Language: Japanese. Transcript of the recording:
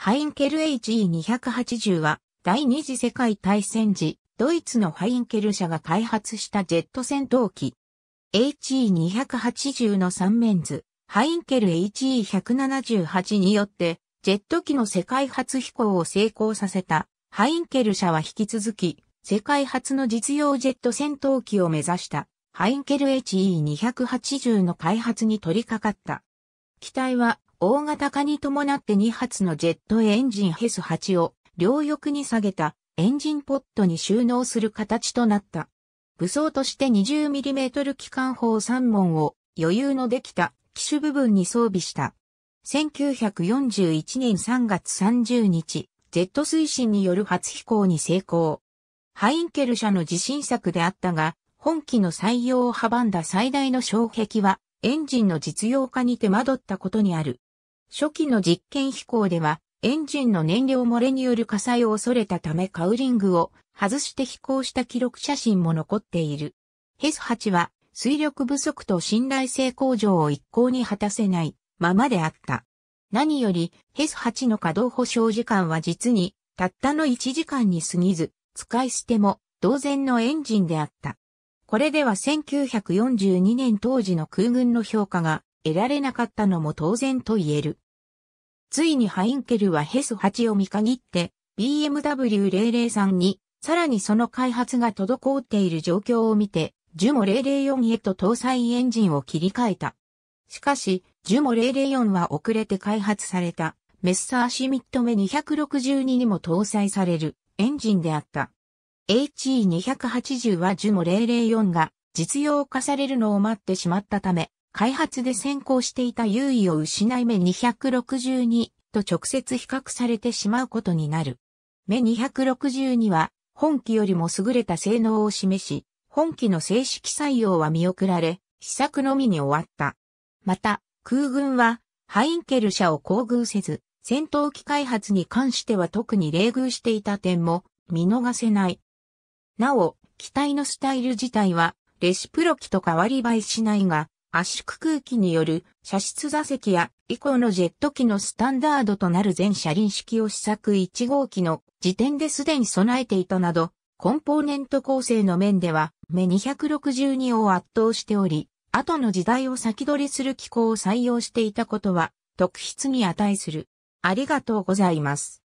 ハインケル HE280 は第二次世界大戦時、ドイツのハインケル社が開発したジェット戦闘機。HE280 の3面図、ハインケル HE178 によって、ジェット機の世界初飛行を成功させた、ハインケル社は引き続き、世界初の実用ジェット戦闘機を目指した、ハインケル HE280 の開発に取り掛かった。機体は大型化に伴って2発のジェットエンジンヘス8を両翼に下げたエンジンポットに収納する形となった。武装として 20mm 機関砲3門を余裕のできた機種部分に装備した。1941年3月30日、ジェット推進による初飛行に成功。ハインケル社の自信作であったが、本機の採用を阻んだ最大の障壁は、エンジンの実用化に手間取ったことにある。初期の実験飛行では、エンジンの燃料漏れによる火災を恐れたためカウリングを外して飛行した記録写真も残っている。ヘス8は水力不足と信頼性向上を一向に果たせないままであった。何よりヘス8の稼働保証時間は実にたったの1時間に過ぎず、使い捨ても同然のエンジンであった。これでは1942年当時の空軍の評価が得られなかったのも当然と言える。ついにハインケルはヘス8を見限って BMW003 にさらにその開発が滞っている状況を見て、ジュモ004へと搭載エンジンを切り替えた。しかし、ジュモ004は遅れて開発された、メッサーシミット目262にも搭載されるエンジンであった。HE280 はジュモ004が実用化されるのを待ってしまったため、開発で先行していた優位を失い目262と直接比較されてしまうことになる。目262は本機よりも優れた性能を示し、本機の正式採用は見送られ、試作のみに終わった。また、空軍はハインケル社を厚遇せず、戦闘機開発に関しては特に冷遇していた点も見逃せない。なお、機体のスタイル自体はレシプロ機と変わり映えしないが、圧縮空気による射出座席や以降のジェット機のスタンダードとなる全車輪式を試作1号機の時点ですでに備えていたなど、コンポーネント構成の面では、目262を圧倒しており、後の時代を先取りする機構を採用していたことは、特筆に値する。ありがとうございます。